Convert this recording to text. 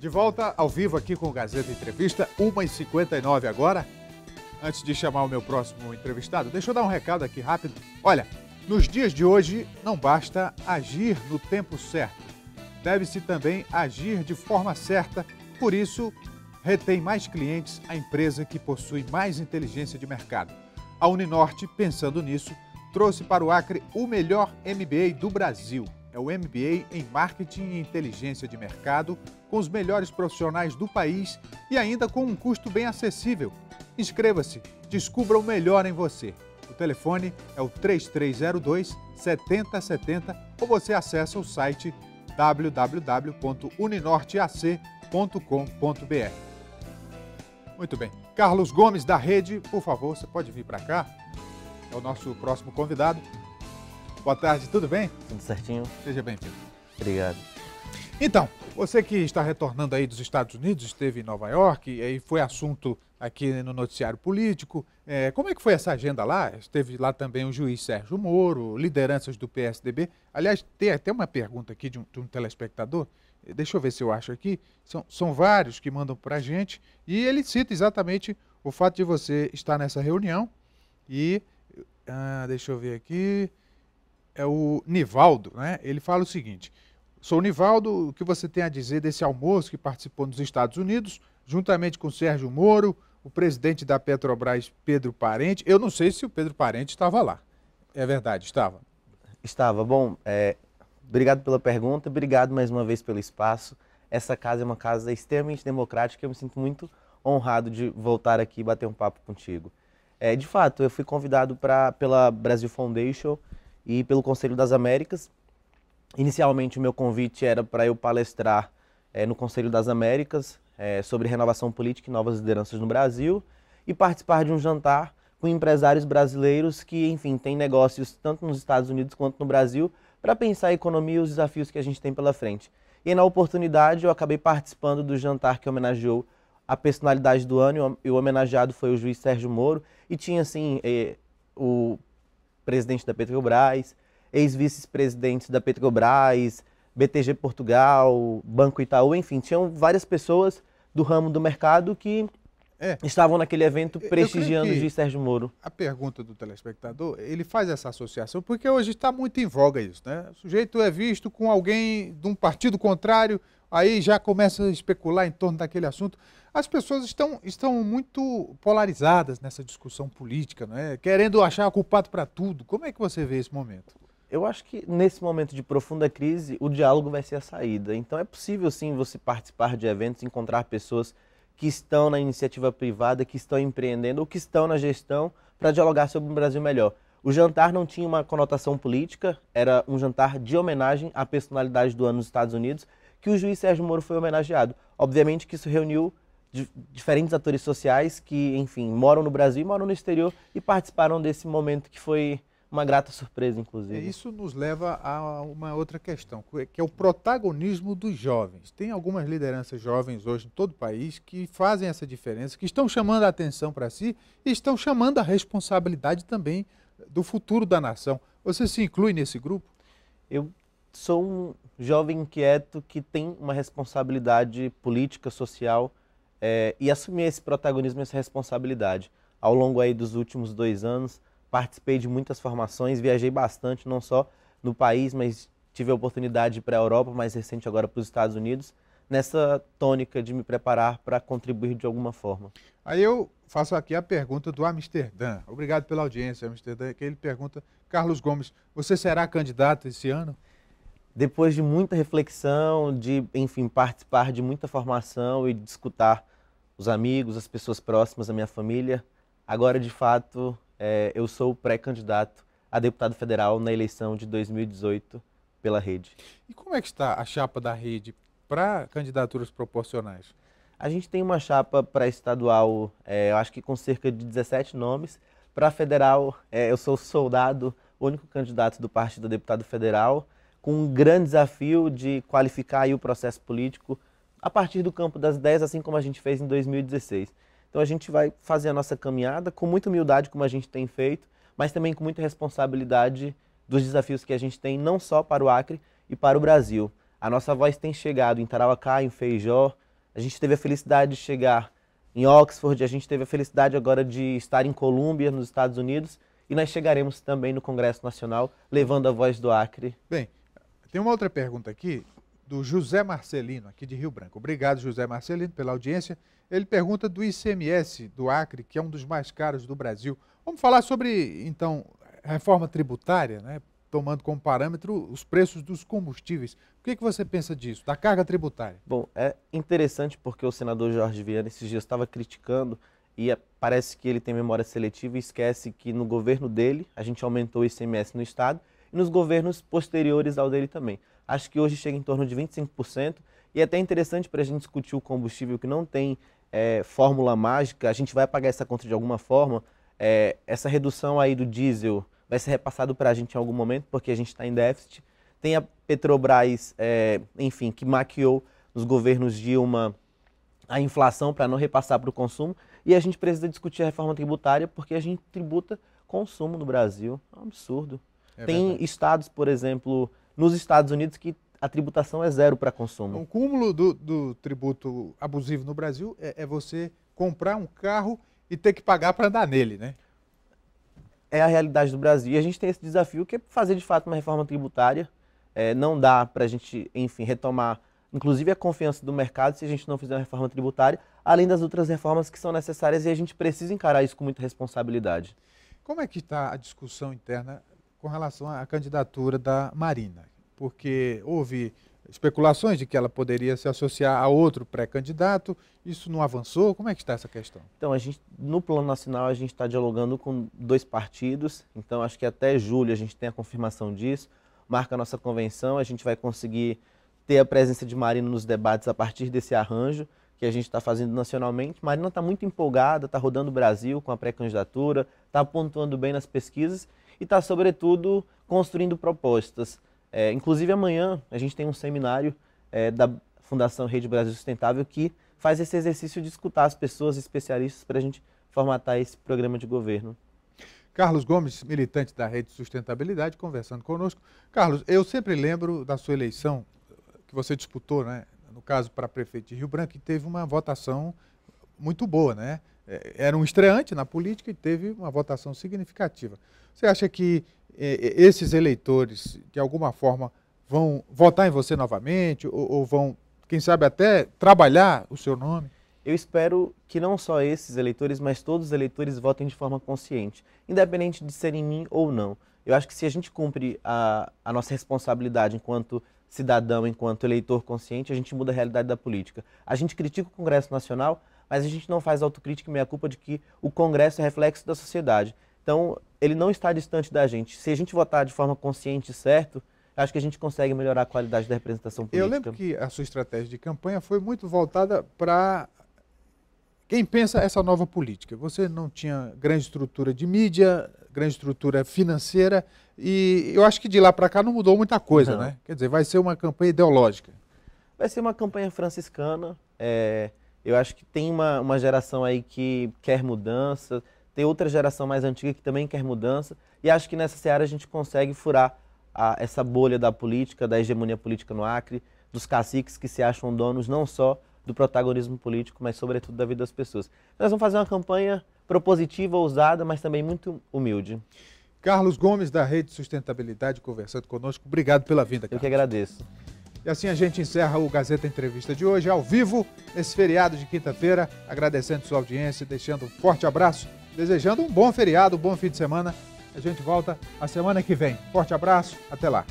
De volta ao vivo aqui com o Gazeta Entrevista, 1h59 agora. Antes de chamar o meu próximo entrevistado, deixa eu dar um recado aqui rápido. Olha, nos dias de hoje não basta agir no tempo certo, deve-se também agir de forma certa. Por isso, retém mais clientes a empresa que possui mais inteligência de mercado. A Uninorte, pensando nisso, trouxe para o Acre o melhor MBA do Brasil é o MBA em Marketing e Inteligência de Mercado, com os melhores profissionais do país e ainda com um custo bem acessível. Inscreva-se, descubra o melhor em você. O telefone é o 3302 7070 ou você acessa o site www.uninorteac.com.br. Muito bem. Carlos Gomes da Rede, por favor, você pode vir para cá. É o nosso próximo convidado. Boa tarde, tudo bem? Tudo certinho. Seja bem-vindo. Obrigado. Então, você que está retornando aí dos Estados Unidos, esteve em Nova York, e aí foi assunto aqui no noticiário político. É, como é que foi essa agenda lá? Esteve lá também o juiz Sérgio Moro, lideranças do PSDB. Aliás, tem até uma pergunta aqui de um, de um telespectador. Eh, deixa eu ver se eu acho aqui. São, são vários que mandam para a gente. E ele cita exatamente o fato de você estar nessa reunião. E, ah, deixa eu ver aqui é o Nivaldo, né? Ele fala o seguinte: Sou Nivaldo, o que você tem a dizer desse almoço que participou nos Estados Unidos, juntamente com Sérgio Moro, o presidente da Petrobras, Pedro Parente. Eu não sei se o Pedro Parente estava lá. É verdade, estava. Estava. Bom, é, obrigado pela pergunta, obrigado mais uma vez pelo espaço. Essa casa é uma casa extremamente democrática e eu me sinto muito honrado de voltar aqui e bater um papo contigo. É, de fato, eu fui convidado pra, pela Brasil Foundation e pelo Conselho das Américas. Inicialmente, o meu convite era para eu palestrar é, no Conselho das Américas é, sobre renovação política e novas lideranças no Brasil e participar de um jantar com empresários brasileiros que, enfim, têm negócios tanto nos Estados Unidos quanto no Brasil para pensar a economia e os desafios que a gente tem pela frente. E na oportunidade, eu acabei participando do jantar que homenageou a personalidade do ano e o homenageado foi o juiz Sérgio Moro e tinha, assim, eh, o presidente da Petrobras, ex-vice-presidentes da Petrobras, BTG Portugal, Banco Itaú, enfim, tinham várias pessoas do ramo do mercado que é. Estavam naquele evento prestigiando de Sérgio Moro. A pergunta do telespectador, ele faz essa associação, porque hoje está muito em voga isso, né? O sujeito é visto com alguém de um partido contrário, aí já começa a especular em torno daquele assunto. As pessoas estão, estão muito polarizadas nessa discussão política, não é? Querendo achar culpado para tudo. Como é que você vê esse momento? Eu acho que nesse momento de profunda crise, o diálogo vai ser a saída. Então é possível sim você participar de eventos, encontrar pessoas que estão na iniciativa privada, que estão empreendendo ou que estão na gestão para dialogar sobre um Brasil melhor. O jantar não tinha uma conotação política, era um jantar de homenagem à personalidade do ano nos Estados Unidos, que o juiz Sérgio Moro foi homenageado. Obviamente que isso reuniu diferentes atores sociais que, enfim, moram no Brasil e moram no exterior e participaram desse momento que foi uma grata surpresa, inclusive. Isso nos leva a uma outra questão, é, que é o protagonismo dos jovens. Tem algumas lideranças jovens hoje em todo o país que fazem essa diferença, que estão chamando a atenção para si e estão chamando a responsabilidade também do futuro da nação. Você se inclui nesse grupo? Eu sou um jovem inquieto que tem uma responsabilidade política, social é, e assumir esse protagonismo, essa responsabilidade. Ao longo aí dos últimos dois anos, participei de muitas formações, viajei bastante, não só no país, mas tive a oportunidade de ir para a Europa, mais recente agora para os Estados Unidos, nessa tônica de me preparar para contribuir de alguma forma. Aí eu faço aqui a pergunta do Amsterdã. Obrigado pela audiência, Amsterdã, que ele pergunta, Carlos Gomes, você será candidato esse ano? Depois de muita reflexão, de, enfim, participar de muita formação e de escutar os amigos, as pessoas próximas, a minha família, agora de fato é, eu sou pré-candidato a deputado federal na eleição de 2018 pela rede. E como é que está a chapa da rede para candidaturas proporcionais? A gente tem uma chapa para estadual, é, eu acho que com cerca de 17 nomes. Para federal, é, eu sou soldado, único candidato do partido deputado federal, com um grande desafio de qualificar o processo político a partir do campo das ideias, assim como a gente fez em 2016. Então a gente vai fazer a nossa caminhada com muita humildade, como a gente tem feito, mas também com muita responsabilidade dos desafios que a gente tem, não só para o Acre e para o Brasil. A nossa voz tem chegado em Tarauacá, em Feijó, a gente teve a felicidade de chegar em Oxford, a gente teve a felicidade agora de estar em Colômbia, nos Estados Unidos, e nós chegaremos também no Congresso Nacional, levando a voz do Acre. Bem, tem uma outra pergunta aqui do José Marcelino, aqui de Rio Branco. Obrigado, José Marcelino, pela audiência. Ele pergunta do ICMS do Acre, que é um dos mais caros do Brasil. Vamos falar sobre, então, reforma tributária, né? tomando como parâmetro os preços dos combustíveis. O que, é que você pensa disso, da carga tributária? Bom, é interessante porque o senador Jorge Viana esses dias estava criticando e é, parece que ele tem memória seletiva e esquece que no governo dele a gente aumentou o ICMS no Estado e nos governos posteriores ao dele também. Acho que hoje chega em torno de 25%, e é até interessante para a gente discutir o combustível que não tem é, fórmula mágica, a gente vai pagar essa conta de alguma forma, é, essa redução aí do diesel vai ser repassado para a gente em algum momento, porque a gente está em déficit. Tem a Petrobras, é, enfim, que maquiou nos governos Dilma a inflação para não repassar para o consumo. E a gente precisa discutir a reforma tributária, porque a gente tributa consumo no Brasil. É um absurdo. É Tem verdade. estados, por exemplo, nos Estados Unidos que a tributação é zero para consumo. O um cúmulo do, do, tributo abusivo no Brasil é, é, você comprar um carro e ter que pagar para andar nele, né? É a realidade do Brasil. E a gente tem esse desafio que é fazer de fato uma reforma tributária. É, não dá para a gente, enfim, retomar, inclusive, a confiança do mercado se a gente não fizer uma reforma tributária, além das outras reformas que são necessárias e a gente precisa encarar isso com muita responsabilidade. Como é que está a discussão interna com relação à candidatura da Marina, porque houve especulações de que ela poderia se associar a outro pré-candidato. Isso não avançou? Como é que está essa questão? Então, a gente, no plano nacional, a gente está dialogando com dois partidos. Então, acho que até julho a gente tem a confirmação disso. Marca a nossa convenção, a gente vai conseguir ter a presença de Marina nos debates a partir desse arranjo que a gente está fazendo nacionalmente. Marina está muito empolgada, está rodando o Brasil com a pré-candidatura, está pontuando bem nas pesquisas e está, sobretudo, construindo propostas. É, inclusive, amanhã a gente tem um seminário é, da Fundação Rede Brasil Sustentável que faz esse exercício de escutar as pessoas especialistas para a gente formatar esse programa de governo. Carlos Gomes, militante da Rede Sustentabilidade, conversando conosco. Carlos, eu sempre lembro da sua eleição que você disputou, né? no caso para prefeito de Rio Branco, e teve uma votação muito boa, né? É, era um estreante na política e teve uma votação significativa. Você acha que eh, esses eleitores, de alguma forma, vão votar em você novamente ou, ou, vão, quem sabe, até trabalhar o seu nome? Eu espero que não só esses eleitores, mas todos os eleitores votem de forma consciente, independente de serem em mim ou não. Eu acho que se a gente cumpre a, a nossa responsabilidade enquanto cidadão, enquanto eleitor consciente, a gente muda a realidade da política. A gente critica o Congresso Nacional, mas a gente não faz autocrítica e meia-culpa de que o Congresso é reflexo da sociedade. Então, ele não está distante da gente. Se a gente votar de forma consciente e certo, acho que a gente consegue melhorar a qualidade da representação política. Eu lembro que a sua estratégia de campanha foi muito voltada para quem pensa essa nova política. Você não tinha grande estrutura de mídia, grande estrutura financeira, e eu acho que de lá para cá não mudou muita coisa, não. né? Quer dizer, vai ser uma campanha ideológica. Vai ser uma campanha franciscana. É eu acho que tem uma, uma geração aí que quer mudança, tem outra geração mais antiga que também quer mudança, e acho que nessa seara a gente consegue furar a, essa bolha da política, da hegemonia política no Acre, dos caciques que se acham donos não só do protagonismo político, mas sobretudo da vida das pessoas. Nós vamos fazer uma campanha propositiva, ousada, mas também muito humilde. Carlos Gomes, da Rede Sustentabilidade, conversando conosco. Obrigado pela vinda, Carlos. Eu que agradeço. E assim a gente encerra o Gazeta Entrevista de hoje, ao vivo, nesse feriado de quinta-feira, agradecendo sua audiência, deixando um forte abraço, desejando um bom feriado, um bom fim de semana. A gente volta a semana que vem. Forte abraço, até lá.